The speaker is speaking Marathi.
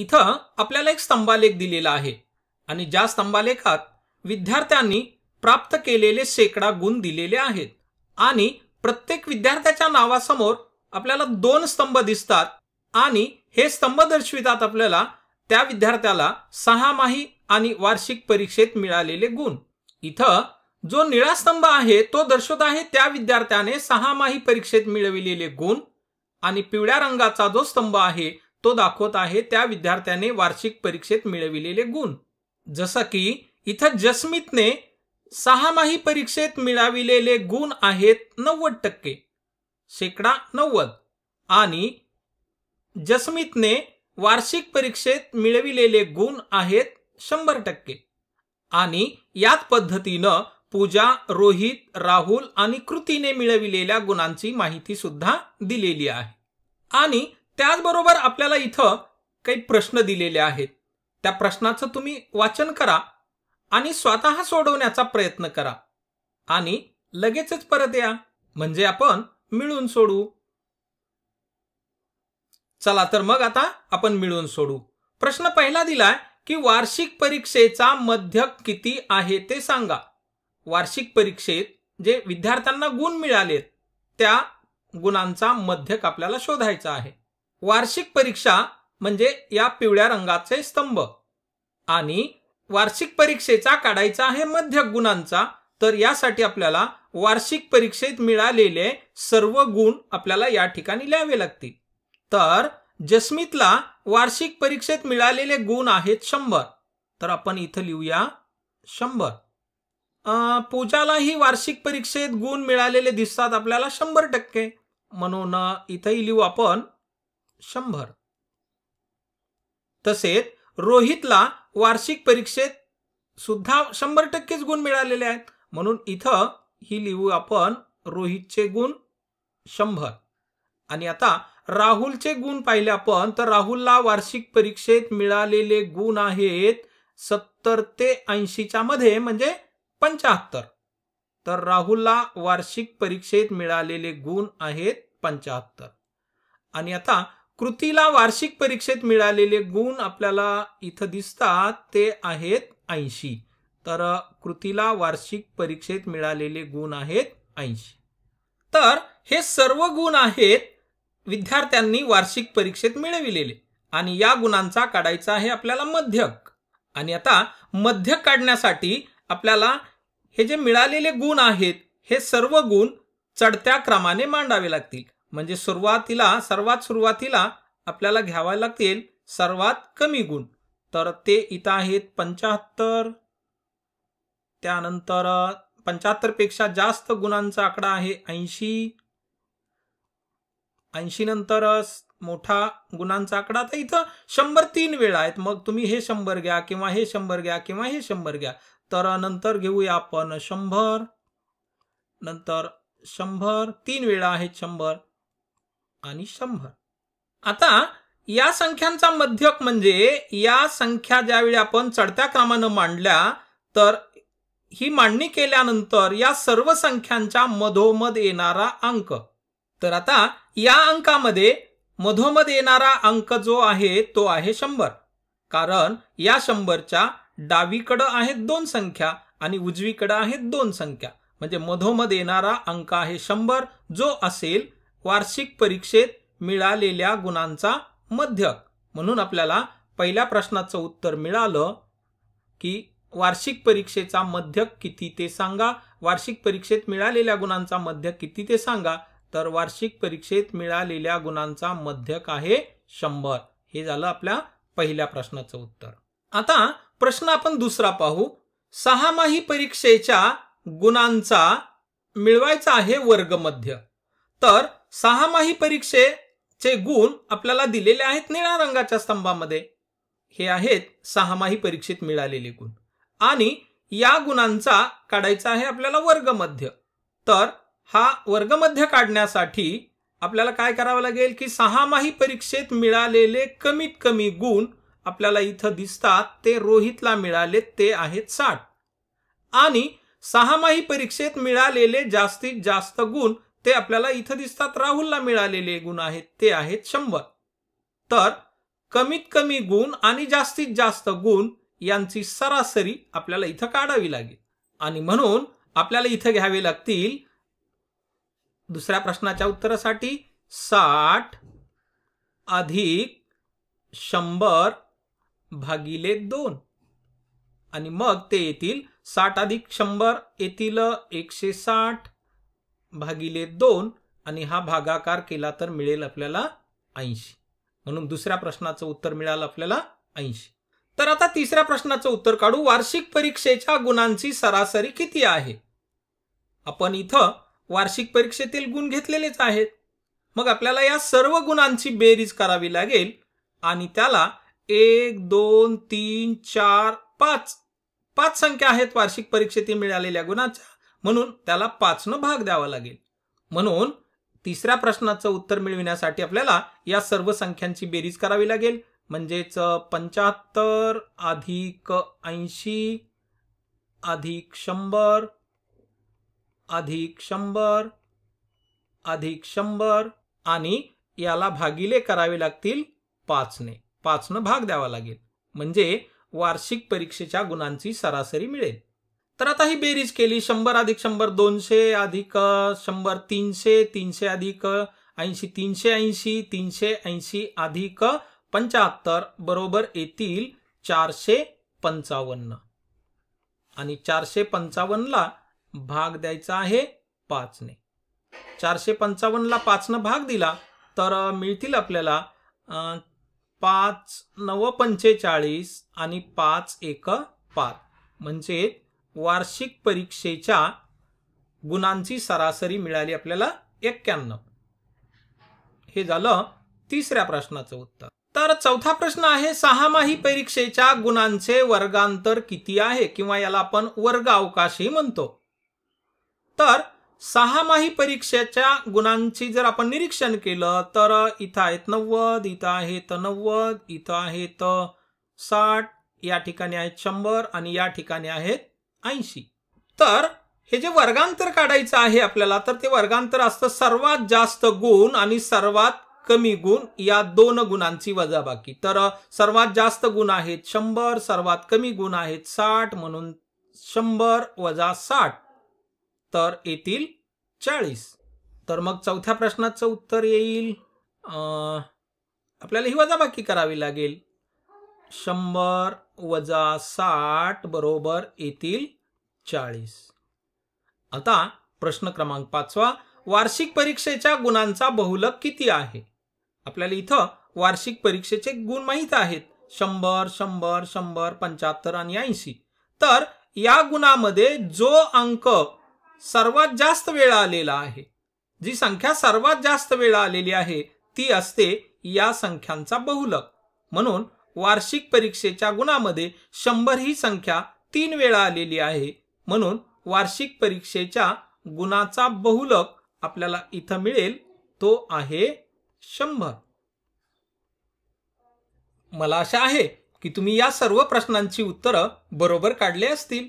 इथं आपल्याला एक स्तंभालेख दिलेला आहे आणि ज्या स्तंभालेखात विद्यार्थ्यांनी प्राप्त केलेले शेकडा गुण दिलेले आहेत आणि प्रत्येक विद्यार्थ्याच्या नावासमोर आपल्याला दोन स्तंभ दिसतात आणि हे स्तंभ दर्शवितात आपल्याला त्या विद्यार्थ्याला सहामाही आणि वार्षिक परीक्षेत मिळालेले गुण इथं जो निळा स्तंभ आहे तो दर्शवत आहे त्या विद्यार्थ्याने सहामाही परीक्षेत मिळविलेले गुण आणि पिवळ्या रंगाचा जो स्तंभ आहे तो दाखवत आहे त्या विद्यार्थ्याने वार्षिक परीक्षेत मिळविलेले गुण जसं की इथं जसमितने सहामाही परीक्षेत मिळविलेले गुण आहेत नव्वद टक्के शेकडा नव्वद आणि जसमितने वार्षिक परीक्षेत मिळविलेले गुण आहेत शंभर टक्के आणि याच पद्धतीनं पूजा रोहित राहुल आणि कृतीने मिळविलेल्या गुणांची माहिती सुद्धा दिलेली आहे आणि त्याचबरोबर आपल्याला इथं काही प्रश्न दिलेले आहेत त्या प्रश्नाचं तुम्ही वाचन करा आणि स्वतः सोडवण्याचा प्रयत्न करा आणि लगेचच परत या म्हणजे आपण मिळून सोडू चला तर मग आता आपण मिळून सोडू प्रश्न पहिला दिलाय की वार्षिक परीक्षेचा मध्यक किती आहे ते सांगा वार्षिक परीक्षेत जे विद्यार्थ्यांना गुण मिळालेत त्या गुणांचा मध्यक आपल्याला शोधायचा आहे वार्षिक परीक्षा म्हणजे या पिवळ्या रंगाचे स्तंभ आणि वार्षिक परीक्षेचा काढायचा आहे मध्य गुणांचा तर यासाठी आपल्याला वार्षिक परीक्षेत मिळालेले सर्व गुण आपल्याला या ठिकाणी लिहावे लागतील तर जस्मितला वार्षिक परीक्षेत मिळालेले गुण आहेत शंभर तर आपण इथं लिहूया शंभर पूजालाही वार्षिक परीक्षेत गुण मिळालेले दिसतात आपल्याला शंभर टक्के म्हणून इथंही लिहू आपण शंभर तसेच रोहितला वार्षिक परीक्षेत सुद्धा शंभर टक्केच गुण मिळालेले आहेत म्हणून इथं ही लिहू आपण रोहितचे गुण शंभर आणि आता राहुलचे गुण पाहिले आपण तर राहुलला वार्षिक परीक्षेत मिळालेले गुण आहेत सत्तर ते ऐंशीच्या मध्ये म्हणजे पंचाहत्तर तर राहुलला वार्षिक परीक्षेत मिळालेले गुण आहेत पंचाहत्तर आणि आता कृतीला वार्षिक परीक्षेत मिळालेले गुण आपल्याला इथं दिसतात ते आहेत ऐंशी तर कृतीला वार्षिक परीक्षेत मिळालेले गुण आहेत ऐंशी तर हे सर्व गुण आहेत विद्यार्थ्यांनी वार्षिक परीक्षेत मिळविलेले आणि या गुणांचा काढायचा आहे आपल्याला मध्यक आणि आता मध्यक काढण्यासाठी आपल्याला हे जे मिळालेले गुण आहेत हे सर्व गुण चढत्या क्रमाने मांडावे लागतील म्हणजे सुरुवातीला सर्वात सुरुवातीला आपल्याला घ्यावा लागतील सर्वात कमी गुण तर ते इथं आहेत पंचाहत्तर त्यानंतर पंच्याहत्तरपेक्षा जास्त गुणांचा आकडा आहे ऐंशी ऐंशी नंतर मोठा गुणांचा आकडा तर इथं शंभर तीन वेळा आहेत मग तुम्ही हे शंभर घ्या किंवा हे शंभर घ्या किंवा हे शंभर घ्या तर नंतर घेऊया आपण शंभर नंतर शंभर तीन वेळा आहेत शंभर आणि शंभर आता या संख्यांचा मध्यक म्हणजे या संख्या ज्यावेळी आपण चढत्या क्रमानं मांडल्या तर ही मांडणी केल्यानंतर या सर्व संख्यांच्या मधोमध येणारा अंक तर आता या अंकामध्ये मधोमध येणारा अंक जो आहे तो आहे शंभर कारण या शंभरच्या डावीकडं आहेत दोन संख्या आणि उजवीकडं आहेत दोन संख्या म्हणजे मधोमध येणारा अंक आहे शंभर जो असेल वार्षिक परीक्षेत मिळालेल्या गुणांचा मध्यक म्हणून आपल्याला पहिल्या प्रश्नाचं उत्तर मिळालं की वार्षिक परीक्षेचा मध्यक किती ते सांगा वार्षिक परीक्षेत मिळालेल्या गुणांचा मध्यक किती ते सांगा तर वार्षिक परीक्षेत मिळालेल्या गुणांचा मध्यक आहे शंभर हे झालं आपल्या पहिल्या प्रश्नाचं उत्तर आता प्रश्न आपण दुसरा पाहू सहामाही परीक्षेच्या गुणांचा मिळवायचा आहे वर्गमध्य तर सहामाही परीक्षेचे गुण आपल्याला दिलेले आहेत निळ्या रंगाच्या स्तंभामध्ये हे आहेत सहामाही परीक्षेत मिळालेले गुण आणि या गुणांचा काढायचा आहे आपल्याला वर्गमध्य तर हा वर्गमध्य काढण्यासाठी आपल्याला काय करावं लागेल की सहामाही परीक्षेत मिळालेले कमीत कमी गुण आपल्याला इथं दिसतात ते रोहितला मिळाले ते आहेत साठ आणि सहामाही परीक्षेत मिळालेले जास्तीत जास्त गुण ते आपल्याला इथं दिसतात राहुलला मिळालेले गुण आहेत ते आहेत शंभर तर कमीत कमी गुण आणि जास्तीत जास्त गुण यांची सरासरी आपल्याला इथं काढावी लागेल आणि म्हणून आपल्याला इथं घ्यावे लागतील दुसऱ्या प्रश्नाच्या उत्तरासाठी साठ अधिक शंभर भागिले दोन आणि मग ते येतील साठ अधिक शंभर येतील एकशे साठ भागिले दोन आणि हा भागाकार केला तर मिळेल आपल्याला ऐंशी म्हणून दुसऱ्या प्रश्नाचं उत्तर मिळालं आपल्याला ऐंशी तर आता तिसऱ्या प्रश्नाचं उत्तर काढू वार्षिक परीक्षेच्या गुणांची सरासरी किती आहे आपण इथं वार्षिक परीक्षेतील गुण घेतलेलेच आहेत मग आपल्याला या सर्व गुणांची बेरीज करावी लागेल आणि त्याला एक दोन तीन चार पाच पाच संख्या आहेत वार्षिक परीक्षेतील मिळालेल्या गुणाच्या म्हणून त्याला पाचनं भाग द्यावा लागेल म्हणून तिसऱ्या प्रश्नाचं उत्तर मिळविण्यासाठी आपल्याला या सर्व संख्यांची बेरीज करावी लागेल म्हणजेच पंच्याहत्तर अधिक ऐंशी अधिक शंभर अधिक शंभर अधिक शंभर आणि याला भागिले करावे लागतील पाचने पाचनं भाग द्यावा लागेल म्हणजे वार्षिक परीक्षेच्या गुणांची सरासरी मिळेल तर आता ही बेरीज केली शंभर अधिक शंभर दोनशे अधिक शंभर तीनशे तीनशे अधिक ऐंशी तीनशे ऐंशी तीनशे ऐंशी अधिक पंचाहत्तर बरोबर येतील चारशे पंचावन्न आणि चारशे पंचावन्नला भाग द्यायचा आहे पाचने चारशे पंचावन्नला पाचनं भाग दिला तर मिळतील आपल्याला पाच नव पंचेचाळीस आणि पाच एक पाच म्हणजे वार्षिक परीक्षेच्या गुणांची सरासरी मिळाली आपल्याला एक्क्याण्णव हे झालं तिसऱ्या प्रश्नाचं उत्तर तर चौथा प्रश्न आहे सहामाही परीक्षेच्या गुणांचे वर्गांतर किती आहे किंवा याला आपण वर्ग अवकाशही म्हणतो तर सहामाही परीक्षेच्या गुणांची जर आपण निरीक्षण केलं तर इथं आहेत नव्वद इथं आहेत नव्वद इथं आहेत साठ या ठिकाणी आहेत शंभर आणि या ठिकाणी आहेत ऐंशी तर हे जे वर्गांतर काढायचं आहे आपल्याला तर ते वर्गांतर असतं सर्वात जास्त गुण आणि सर्वात कमी गुण या दोन गुणांची वजाबाकी तर सर्वात जास्त गुण आहेत शंभर सर्वात कमी गुण आहेत साठ म्हणून शंभर वजा साठ तर येतील चाळीस तर मग चौथ्या प्रश्नाचं उत्तर येईल आपल्याला ही वजाबाकी करावी लागेल शंभर वजा साठ बरोबर येतील चाळीस आता प्रश्न क्रमांक पाचवा वार्षिक परीक्षेच्या गुणांचा बहुलक किती आहे आपल्याला इथं वार्षिक परीक्षेचे गुण माहीत आहेत शंभर शंभर शंभर पंच्याहत्तर आणि ऐंशी तर या गुणामध्ये जो अंक सर्वात जास्त वेळा आलेला आहे जी संख्या सर्वात जास्त वेळा आलेली आहे ती असते या संख्यांचा बहुलक म्हणून वार्षिक परीक्षेच्या गुणामध्ये शंभर ही संख्या तीन वेळा आलेली आहे म्हणून वार्षिक परीक्षेच्या गुणाचा बहुलक आपल्याला इथं मिळेल तो आहे शंभर मला आशा आहे की तुम्ही या सर्व प्रश्नांची उत्तरं बरोबर काढले असतील